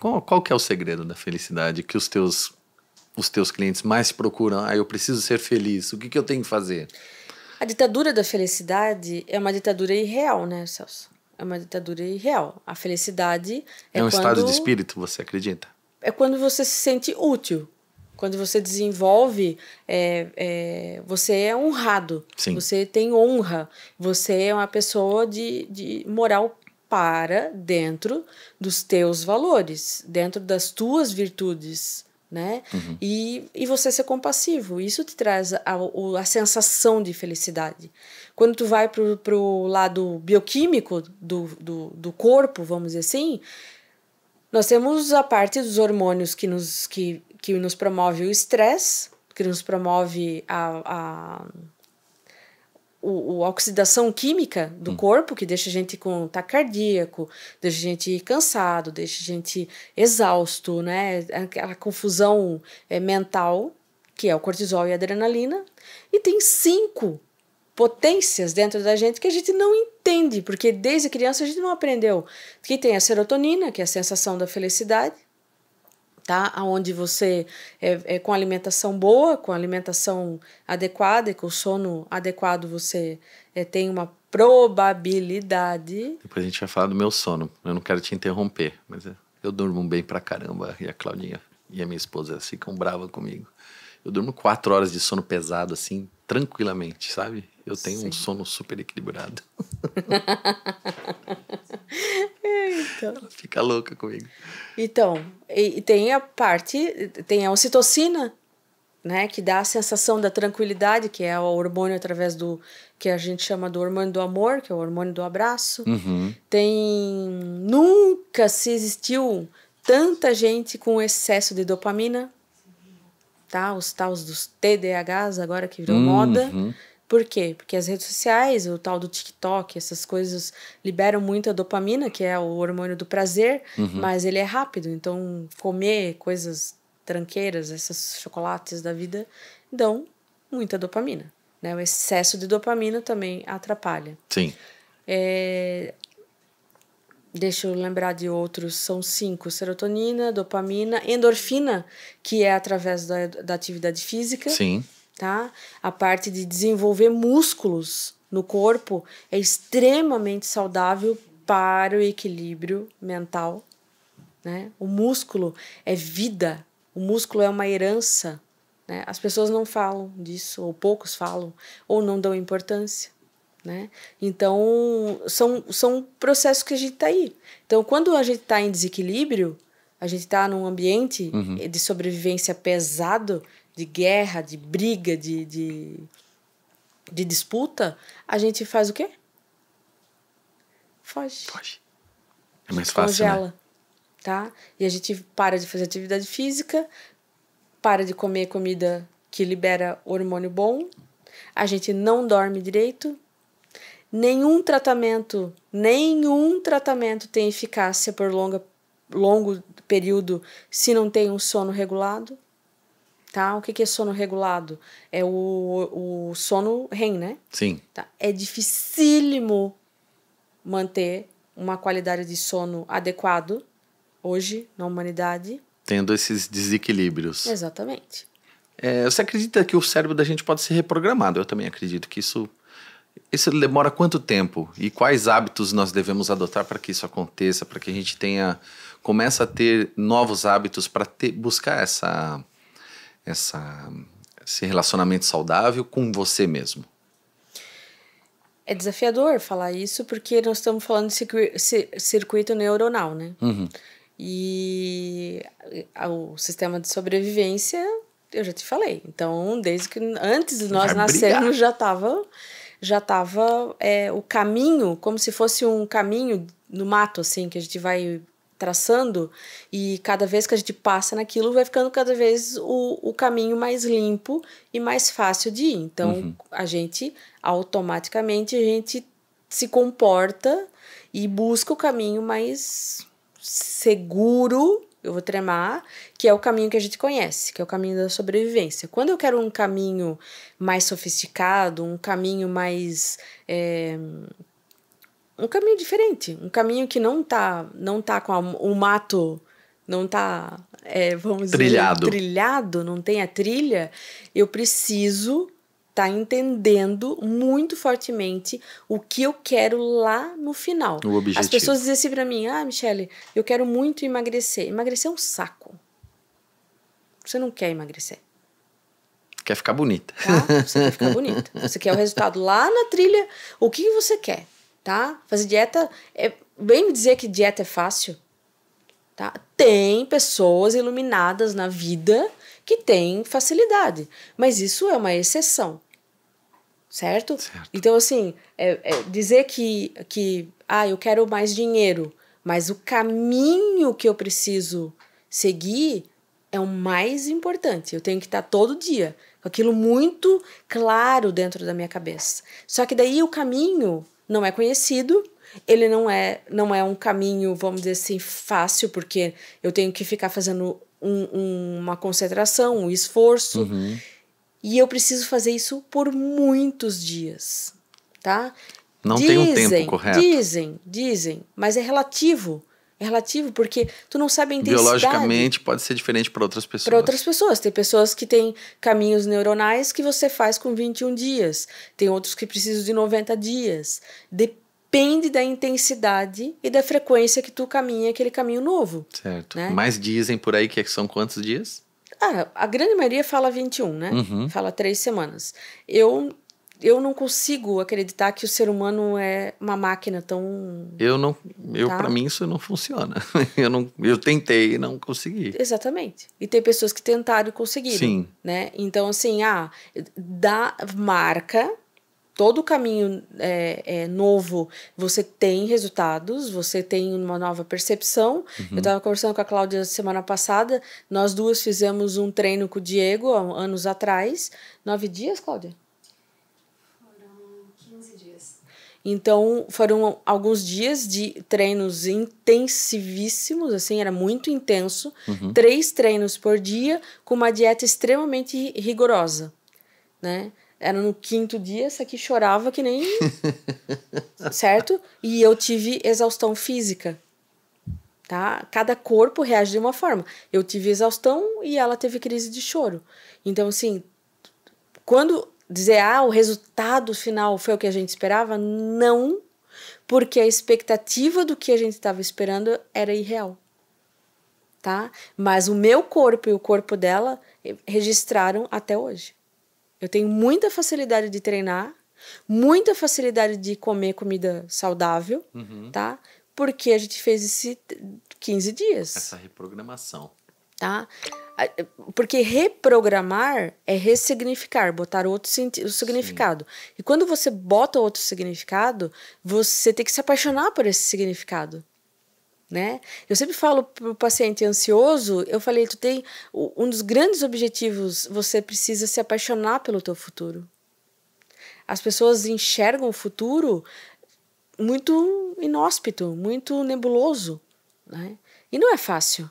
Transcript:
Qual, qual que é o segredo da felicidade que os teus, os teus clientes mais procuram? Ah, eu preciso ser feliz, o que, que eu tenho que fazer? A ditadura da felicidade é uma ditadura irreal, né, Celso? É uma ditadura irreal. A felicidade é, é um quando, estado de espírito, você acredita? É quando você se sente útil, quando você desenvolve, é, é, você é honrado, Sim. você tem honra, você é uma pessoa de, de moral para dentro dos teus valores, dentro das tuas virtudes, né? Uhum. E, e você ser compassivo. Isso te traz a, a sensação de felicidade. Quando tu vai para o lado bioquímico do, do, do corpo, vamos dizer assim, nós temos a parte dos hormônios que nos, que, que nos promove o estresse, que nos promove a, a o, a oxidação química do hum. corpo, que deixa a gente com ataque tá cardíaco, deixa a gente cansado, deixa a gente exausto, né? É aquela confusão é, mental, que é o cortisol e a adrenalina. E tem cinco potências dentro da gente que a gente não entende, porque desde criança a gente não aprendeu. Que tem a serotonina, que é a sensação da felicidade, tá? Onde você é, é, com alimentação boa, com alimentação adequada e com sono adequado você é, tem uma probabilidade. Depois a gente vai falar do meu sono. Eu não quero te interromper, mas é, eu durmo bem pra caramba e a Claudinha e a minha esposa ficam bravas comigo. Eu durmo quatro horas de sono pesado assim, tranquilamente, sabe? Eu tenho Sim. um sono super equilibrado. É, então. Ela fica louca comigo. Então, e, e tem a parte, tem a ocitocina, né, que dá a sensação da tranquilidade, que é o hormônio através do que a gente chama do hormônio do amor, que é o hormônio do abraço. Uhum. Tem nunca se existiu tanta gente com excesso de dopamina, tá? Os taus tá, dos TDAHs agora que virou uhum. moda. Por quê? Porque as redes sociais, o tal do TikTok, essas coisas liberam muito a dopamina, que é o hormônio do prazer, uhum. mas ele é rápido. Então, comer coisas tranqueiras, esses chocolates da vida, dão muita dopamina. Né? O excesso de dopamina também atrapalha. Sim. É... Deixa eu lembrar de outros, são cinco: serotonina, dopamina, endorfina, que é através da, da atividade física. Sim tá? A parte de desenvolver músculos no corpo é extremamente saudável para o equilíbrio mental, né? O músculo é vida, o músculo é uma herança, né? As pessoas não falam disso, ou poucos falam, ou não dão importância. Né? Então, são, são processos que a gente está aí. Então, quando a gente está em desequilíbrio, a gente está num ambiente uhum. de sobrevivência pesado, de guerra, de briga, de, de, de disputa, a gente faz o quê? Foge. Foge. É mais fácil. Congela. Né? Tá? E a gente para de fazer atividade física, para de comer comida que libera hormônio bom, a gente não dorme direito. Nenhum tratamento, nenhum tratamento tem eficácia por longa, longo período se não tem um sono regulado tá? O que, que é sono regulado? É o, o sono REM, né? Sim. Tá? É dificílimo manter uma qualidade de sono adequado hoje na humanidade. Tendo esses desequilíbrios. Exatamente. É, você acredita que o cérebro da gente pode ser reprogramado? Eu também acredito que isso. Isso demora quanto tempo e quais hábitos nós devemos adotar para que isso aconteça, para que a gente tenha começa a ter novos hábitos para buscar essa essa, esse relacionamento saudável com você mesmo? É desafiador falar isso porque nós estamos falando de circuito neuronal, né? Uhum. E o sistema de sobrevivência, eu já te falei. Então, desde que antes de nós nascermos, já estava já estava é, o caminho, como se fosse um caminho no mato, assim, que a gente vai traçando e cada vez que a gente passa naquilo vai ficando cada vez o, o caminho mais limpo e mais fácil de ir. Então uhum. a gente automaticamente a gente se comporta e busca o caminho mais seguro, eu vou tremar, que é o caminho que a gente conhece, que é o caminho da sobrevivência. Quando eu quero um caminho mais sofisticado, um caminho mais é, um caminho diferente, um caminho que não tá, não tá com a, o mato, não tá, é, vamos trilhado. dizer, trilhado, não tem a trilha, eu preciso tá entendendo muito fortemente o que eu quero lá no final. O objetivo. As pessoas dizem assim para mim: "Ah, Michele, eu quero muito emagrecer". Emagrecer é um saco. Você não quer emagrecer. Quer ficar bonita. Tá? Você quer ficar bonita. Você quer o resultado lá na trilha. O que você quer? tá? Fazer dieta é bem me dizer que dieta é fácil, tá? Tem pessoas iluminadas na vida que têm facilidade, mas isso é uma exceção. Certo? certo. Então, assim, é, é dizer que, que, ah, eu quero mais dinheiro, mas o caminho que eu preciso seguir é o mais importante. Eu tenho que estar todo dia com aquilo muito claro dentro da minha cabeça. Só que daí o caminho não é conhecido, ele não é, não é um caminho, vamos dizer assim, fácil, porque eu tenho que ficar fazendo um, um, uma concentração, um esforço. Uhum. E eu preciso fazer isso por muitos dias, tá? Não dizem, tem um tempo correto. Dizem, dizem, mas é relativo. É relativo, porque tu não sabe a intensidade. Biologicamente pode ser diferente para outras pessoas. Para outras pessoas. Tem pessoas que têm caminhos neuronais que você faz com 21 dias. Tem outros que precisam de 90 dias. Depende da intensidade e da frequência que tu caminha aquele caminho novo. Certo. Né? Mas dizem por aí que são quantos dias? Ah, a grande maioria fala 21, né? Uhum. Fala três semanas. Eu eu não consigo acreditar que o ser humano é uma máquina tão. Eu não, eu tá? para mim isso não funciona. Eu não, eu tentei e não consegui. Exatamente. E tem pessoas que tentaram e conseguiram. Sim. Né? Então assim, ah, dá marca todo caminho é, é, novo você tem resultados, você tem uma nova percepção. Uhum. Eu estava conversando com a Cláudia semana passada, nós duas fizemos um treino com o Diego há anos atrás, nove dias, Cláudia. Então, foram alguns dias de treinos intensivíssimos, assim, era muito intenso. Uhum. Três treinos por dia, com uma dieta extremamente rigorosa, né? Era no quinto dia, essa aqui chorava que nem... certo? E eu tive exaustão física, tá? Cada corpo reage de uma forma. Eu tive exaustão e ela teve crise de choro. Então, assim, quando dizer, ah, o resultado final foi o que a gente esperava? Não, porque a expectativa do que a gente estava esperando era irreal. Tá? Mas o meu corpo e o corpo dela registraram até hoje. Eu tenho muita facilidade de treinar, muita facilidade de comer comida saudável, uhum. tá? Porque a gente fez esse 15 dias. Essa reprogramação tá? Eh, porque reprogramar é ressignificar, botar outro significado. Sim. E quando você bota outro significado, você tem que se apaixonar por esse significado. Né? Eu sempre falo para o paciente ansioso, eu falei, tu tem um dos grandes objetivos, você precisa se apaixonar pelo teu futuro. As pessoas enxergam o futuro muito inóspito, muito nebuloso, né? E não é fácil.